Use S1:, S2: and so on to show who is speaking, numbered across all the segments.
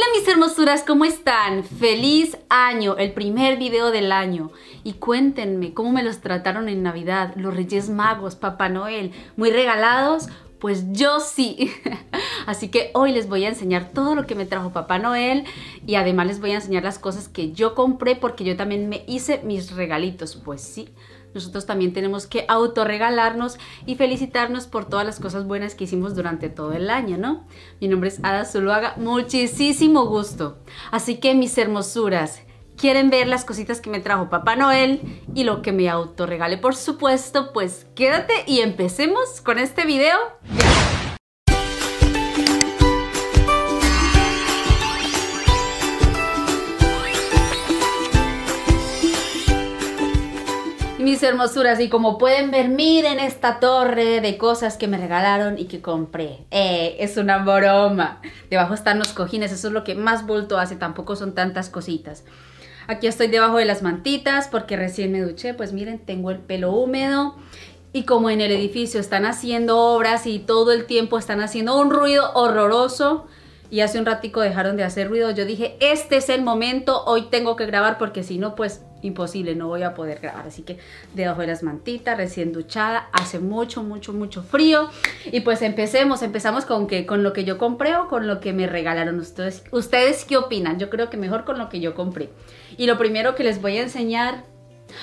S1: Hola mis hermosuras, ¿cómo están? Feliz año, el primer video del año. Y cuéntenme cómo me los trataron en Navidad, los Reyes Magos, Papá Noel, muy regalados. Pues yo sí. Así que hoy les voy a enseñar todo lo que me trajo Papá Noel y además les voy a enseñar las cosas que yo compré porque yo también me hice mis regalitos. Pues sí, nosotros también tenemos que autorregalarnos y felicitarnos por todas las cosas buenas que hicimos durante todo el año, ¿no? Mi nombre es Ada Zuluaga, muchísimo gusto. Así que mis hermosuras, quieren ver las cositas que me trajo Papá Noel y lo que me autorregale, por supuesto, pues quédate y empecemos con este video. hermosuras, y como pueden ver, miren esta torre de cosas que me regalaron y que compré. Eh, es una broma. Debajo están los cojines, eso es lo que más bulto hace, tampoco son tantas cositas. Aquí estoy debajo de las mantitas porque recién me duché, pues miren, tengo el pelo húmedo. Y como en el edificio están haciendo obras y todo el tiempo están haciendo un ruido horroroso, y hace un ratico dejaron de hacer ruido, yo dije, este es el momento, hoy tengo que grabar porque si no, pues imposible, no voy a poder grabar. Así que debajo de las mantitas, recién duchada, hace mucho, mucho, mucho frío. Y pues empecemos, empezamos con, con lo que yo compré o con lo que me regalaron ustedes. ¿Ustedes qué opinan? Yo creo que mejor con lo que yo compré. Y lo primero que les voy a enseñar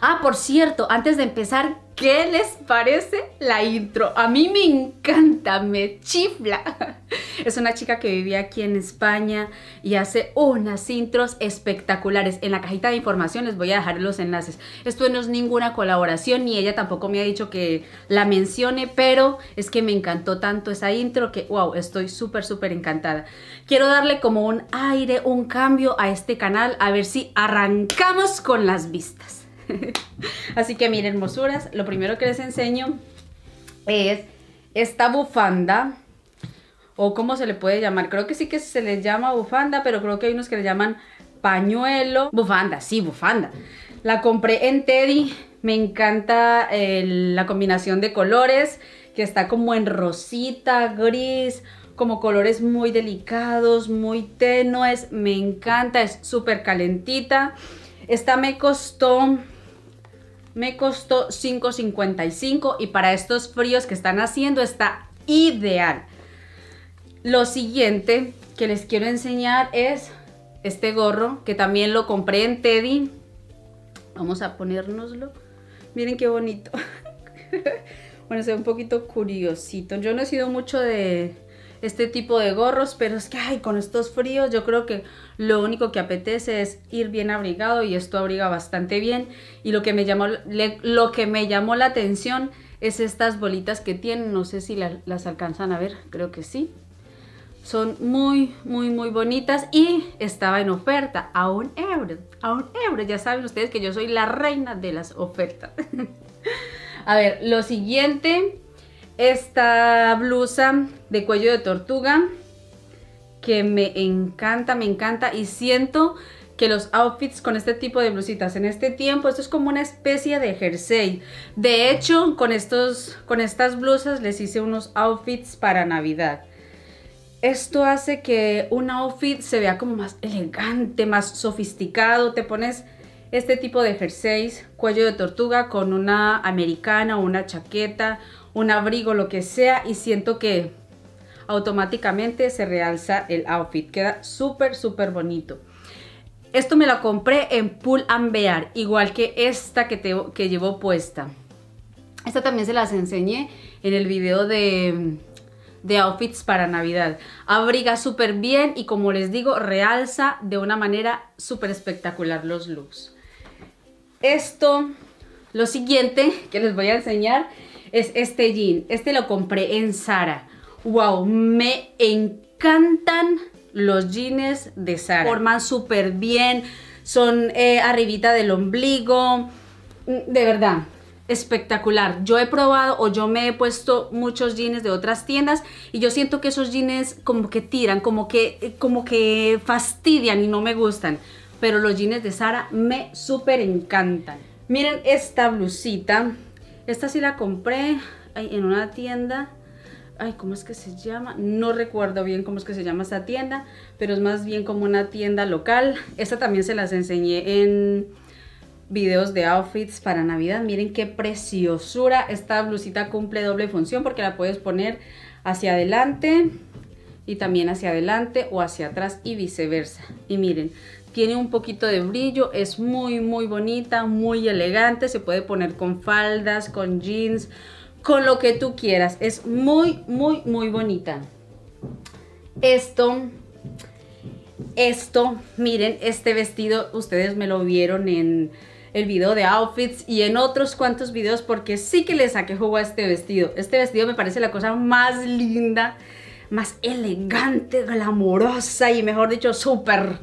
S1: Ah, por cierto, antes de empezar, ¿qué les parece la intro? A mí me encanta, me chifla. Es una chica que vivía aquí en España y hace unas intros espectaculares. En la cajita de información les voy a dejar los enlaces. Esto no es ninguna colaboración ni ella tampoco me ha dicho que la mencione, pero es que me encantó tanto esa intro que, wow, estoy súper, súper encantada. Quiero darle como un aire, un cambio a este canal, a ver si arrancamos con las vistas. Así que miren, hermosuras, lo primero que les enseño es esta bufanda o cómo se le puede llamar. Creo que sí que se le llama bufanda, pero creo que hay unos que le llaman pañuelo. Bufanda, sí, bufanda. La compré en Teddy. Me encanta la combinación de colores, que está como en rosita, gris, como colores muy delicados, muy tenues. Me encanta, es súper calentita. Esta me costó me costó 5.55 y para estos fríos que están haciendo está ideal. Lo siguiente que les quiero enseñar es este gorro que también lo compré en Teddy. Vamos a ponérnoslo. Miren qué bonito. bueno, se un poquito curiosito. Yo no he sido mucho de, este tipo de gorros, pero es que, ay, con estos fríos yo creo que lo único que apetece es ir bien abrigado y esto abriga bastante bien. Y lo que me llamó, lo que me llamó la atención es estas bolitas que tienen, no sé si las alcanzan a ver, creo que sí. Son muy, muy, muy bonitas y estaba en oferta a un euro, a un euro. Ya saben ustedes que yo soy la reina de las ofertas. a ver, lo siguiente, esta blusa de cuello de tortuga que me encanta, me encanta y siento que los outfits con este tipo de blusitas en este tiempo, esto es como una especie de jersey. De hecho, con, estos, con estas blusas les hice unos outfits para Navidad. Esto hace que un outfit se vea como más elegante, más sofisticado. Te pones este tipo de jerseys, cuello de tortuga con una americana, una chaqueta, un abrigo, lo que sea y siento que automáticamente se realza el outfit. Queda súper, súper bonito. Esto me lo compré en Pull igual que esta que, que llevo puesta. Esta también se las enseñé en el video de, de outfits para Navidad. Abriga súper bien y como les digo, realza de una manera súper espectacular los looks. Esto, lo siguiente que les voy a enseñar es este jean. Este lo compré en Sara wow, me encantan los jeans de Sara. Forman súper bien, son eh, arribita del ombligo, mm, de verdad, espectacular. Yo he probado o yo me he puesto muchos jeans de otras tiendas y yo siento que esos jeans como que tiran, como que, eh, como que fastidian y no me gustan. Pero los jeans de Sara me súper encantan. Miren esta blusita. Esta sí la compré en una tienda ay, ¿cómo es que se llama? No recuerdo bien cómo es que se llama esa tienda, pero es más bien como una tienda local. Esta también se las enseñé en videos de outfits para Navidad. Miren qué preciosura. Esta blusita cumple doble función porque la puedes poner hacia adelante y también hacia adelante o hacia atrás y viceversa. Y miren, tiene un poquito de brillo, es muy muy bonita, muy elegante, se puede poner con faldas, con jeans, con lo que tú quieras. Es muy, muy, muy bonita. Esto, esto, miren, este vestido, ustedes me lo vieron en el video de outfits y en otros cuantos videos porque sí que le saqué jugo a este vestido. Este vestido me parece la cosa más linda, más elegante, glamorosa y mejor dicho, súper,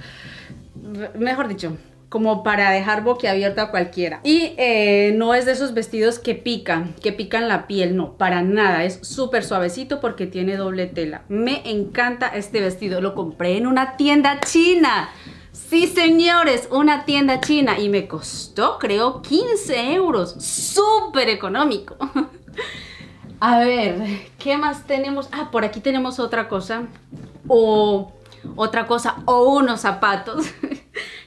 S1: mejor dicho, como para dejar boquiabierta a cualquiera. Y eh, no es de esos vestidos que pican, que pican la piel, no, para nada. Es súper suavecito porque tiene doble tela. Me encanta este vestido, lo compré en una tienda china. Sí, señores, una tienda china y me costó, creo, 15 euros. Súper económico. a ver, ¿qué más tenemos? Ah, por aquí tenemos otra cosa. O otra cosa, o unos zapatos.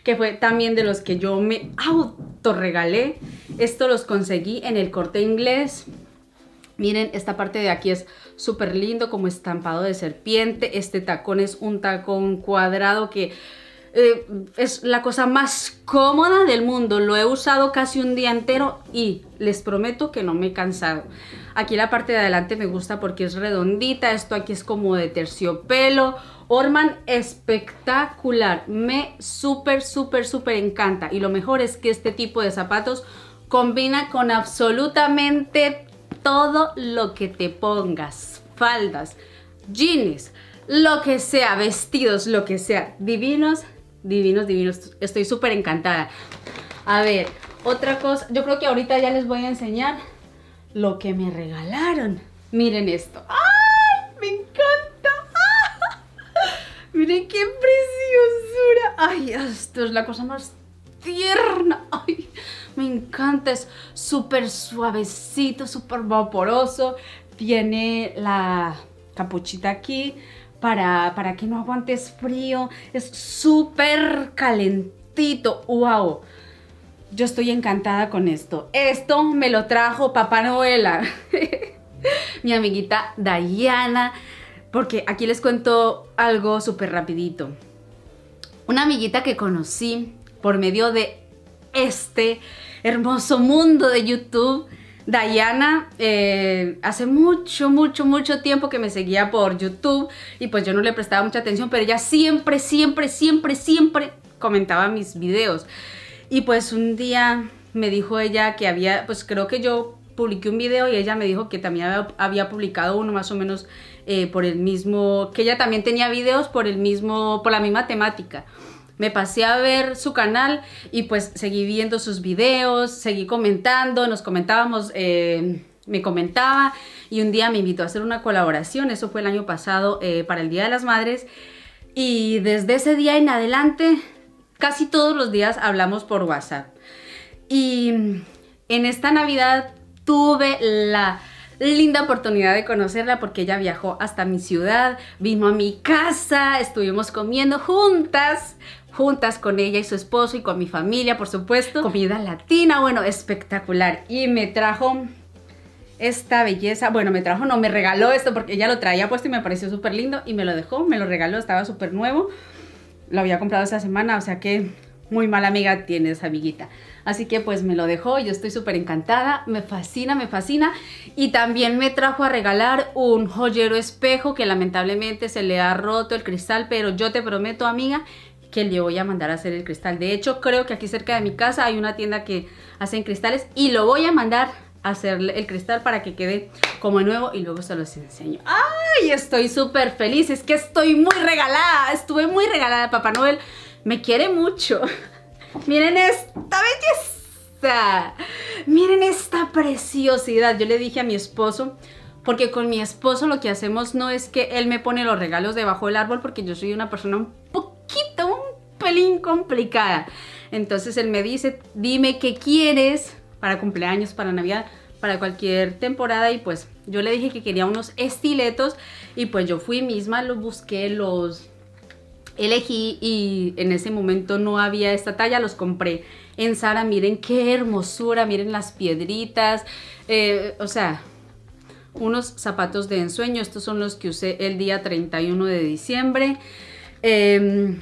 S1: que fue también de los que yo me autorregalé. Esto los conseguí en el corte inglés. Miren, esta parte de aquí es súper lindo, como estampado de serpiente. Este tacón es un tacón cuadrado que... Eh, es la cosa más cómoda del mundo. Lo he usado casi un día entero y les prometo que no me he cansado. Aquí la parte de adelante me gusta porque es redondita. Esto aquí es como de terciopelo. Orman espectacular. Me súper, súper, súper encanta. Y lo mejor es que este tipo de zapatos combina con absolutamente todo lo que te pongas. Faldas, jeans, lo que sea, vestidos, lo que sea. Divinos, divinos, divinos. Estoy súper encantada. A ver, otra cosa, yo creo que ahorita ya les voy a enseñar lo que me regalaron. Miren esto. ¡Ay! ¡Me encanta! ¡Miren qué preciosura! ¡Ay! Esto es la cosa más tierna. ¡Ay! Me encanta. Es súper suavecito, súper vaporoso. Tiene la capuchita aquí para, para que no aguantes frío. Es súper calentito. ¡Wow! yo estoy encantada con esto. Esto me lo trajo Papá Noela, mi amiguita Dayana, porque aquí les cuento algo súper rapidito. Una amiguita que conocí por medio de este hermoso mundo de YouTube. Diana eh, hace mucho, mucho, mucho tiempo que me seguía por YouTube y pues yo no le prestaba mucha atención, pero ella siempre, siempre, siempre, siempre comentaba mis videos. Y pues un día me dijo ella que había, pues creo que yo publiqué un video y ella me dijo que también había publicado uno más o menos eh, por el mismo, que ella también tenía videos por el mismo, por la misma temática. Me pasé a ver su canal y pues seguí viendo sus videos, seguí comentando, nos comentábamos, eh, me comentaba y un día me invitó a hacer una colaboración, eso fue el año pasado eh, para el Día de las Madres y desde ese día en adelante casi todos los días hablamos por WhatsApp. Y en esta Navidad tuve la linda oportunidad de conocerla porque ella viajó hasta mi ciudad, vino a mi casa, estuvimos comiendo juntas, juntas con ella y su esposo y con mi familia, por supuesto. Comida latina, bueno, espectacular. Y me trajo esta belleza, bueno, me trajo, no, me regaló esto porque ella lo traía puesto y me pareció súper lindo y me lo dejó, me lo regaló, estaba súper nuevo lo había comprado esa semana, o sea que muy mala amiga tienes, amiguita. Así que pues me lo dejó, yo estoy súper encantada, me fascina, me fascina. Y también me trajo a regalar un joyero espejo que lamentablemente se le ha roto el cristal, pero yo te prometo, amiga, que le voy a mandar a hacer el cristal. De hecho, creo que aquí cerca de mi casa hay una tienda que hacen cristales y lo voy a mandar Hacerle el cristal para que quede como nuevo y luego se los enseño. ¡Ay! Estoy súper feliz, es que estoy muy regalada, estuve muy regalada, Papá Noel me quiere mucho. Miren esta belleza, miren esta preciosidad. Yo le dije a mi esposo, porque con mi esposo lo que hacemos no es que él me pone los regalos debajo del árbol, porque yo soy una persona un poquito, un pelín complicada. Entonces él me dice, dime qué quieres, para cumpleaños, para Navidad, para cualquier temporada y pues yo le dije que quería unos estiletos y pues yo fui misma, los busqué, los elegí y en ese momento no había esta talla, los compré en Sara, miren qué hermosura, miren las piedritas, eh, o sea, unos zapatos de ensueño, estos son los que usé el día 31 de diciembre. Em,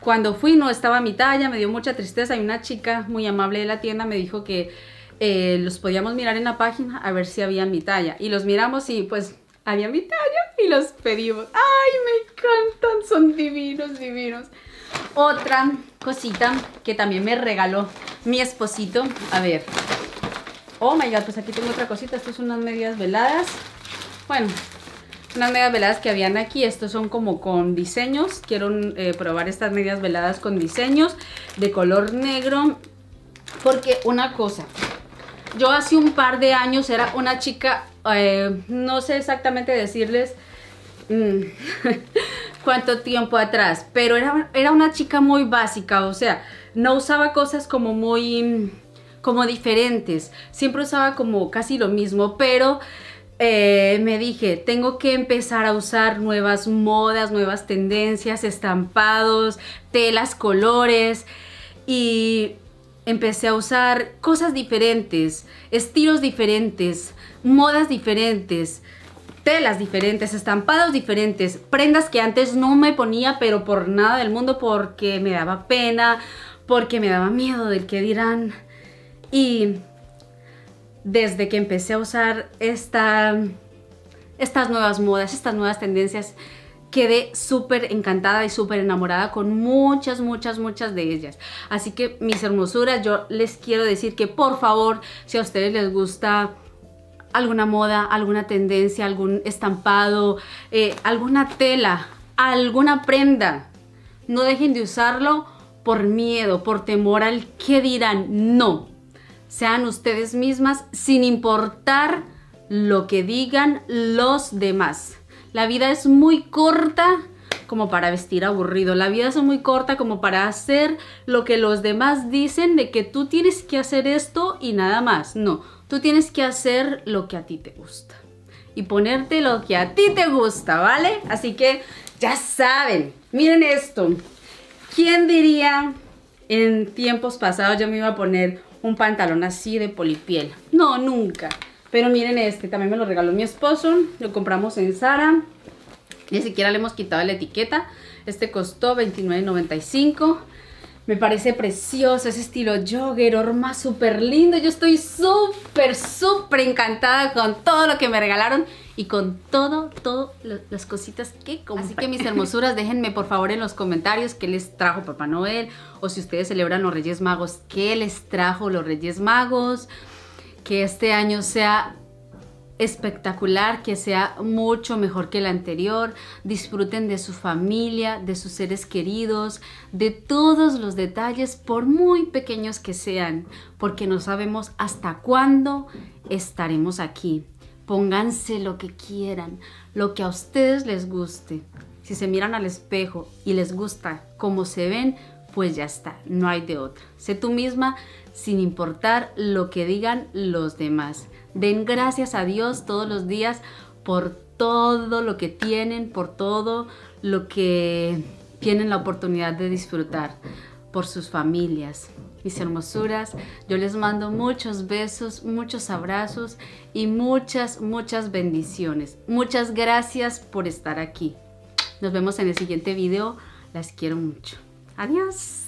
S1: cuando fui no estaba mi talla, me dio mucha tristeza y una chica muy amable de la tienda me dijo que eh, los podíamos mirar en la página a ver si había mi talla. Y los miramos y pues había mi talla y los pedimos. ¡Ay, me encantan! Son divinos, divinos. Otra cosita que también me regaló mi esposito. A ver. Oh my god, pues aquí tengo otra cosita. Estas son unas medias veladas. Bueno, unas medias veladas que habían aquí. Estos son como con diseños. Quiero eh, probar estas medias veladas con diseños de color negro. Porque una cosa, yo hace un par de años era una chica, eh, no sé exactamente decirles mm, cuánto tiempo atrás, pero era, era una chica muy básica, o sea, no usaba cosas como muy, como diferentes, siempre usaba como casi lo mismo, pero... Eh, me dije, tengo que empezar a usar nuevas modas, nuevas tendencias, estampados, telas, colores y empecé a usar cosas diferentes, estilos diferentes, modas diferentes, telas diferentes, estampados diferentes, prendas que antes no me ponía, pero por nada del mundo, porque me daba pena, porque me daba miedo del que dirán. Y desde que empecé a usar estas nuevas modas, estas nuevas tendencias, quedé súper encantada y súper enamorada con muchas, muchas, muchas de ellas. Así que mis hermosuras, yo les quiero decir que por favor, si a ustedes les gusta alguna moda, alguna tendencia, algún estampado, eh, alguna tela, alguna prenda, no dejen de usarlo por miedo, por temor al que dirán. No, sean ustedes mismas sin importar lo que digan los demás. La vida es muy corta como para vestir aburrido. La vida es muy corta como para hacer lo que los demás dicen de que tú tienes que hacer esto y nada más. No, tú tienes que hacer lo que a ti te gusta. Y ponerte lo que a ti te gusta, ¿vale? Así que ya saben, miren esto. ¿Quién diría en tiempos pasados yo me iba a poner un pantalón así de polipiel? No, nunca. Pero miren este, también me lo regaló mi esposo. Lo compramos en Sara. Ni siquiera le hemos quitado la etiqueta. Este costó $29.95. Me parece precioso, Es estilo jogger, horma súper lindo. Yo estoy súper, súper encantada con todo lo que me regalaron y con todo, todo las cositas que compré. Así que mis hermosuras, déjenme por favor en los comentarios qué les trajo Papá Noel o si ustedes celebran los Reyes Magos, qué les trajo los Reyes Magos que este año sea espectacular, que sea mucho mejor que el anterior. Disfruten de su familia, de sus seres queridos, de todos los detalles, por muy pequeños que sean, porque no sabemos hasta cuándo estaremos aquí. Pónganse lo que quieran, lo que a ustedes les guste. Si se miran al espejo y les gusta cómo se ven, pues ya está, no hay de otra. Sé tú misma, sin importar lo que digan los demás. Den gracias a Dios todos los días por todo lo que tienen, por todo lo que tienen la oportunidad de disfrutar, por sus familias, mis hermosuras. Yo les mando muchos besos, muchos abrazos y muchas, muchas bendiciones. Muchas gracias por estar aquí. Nos vemos en el siguiente video. Las quiero mucho. Adiós.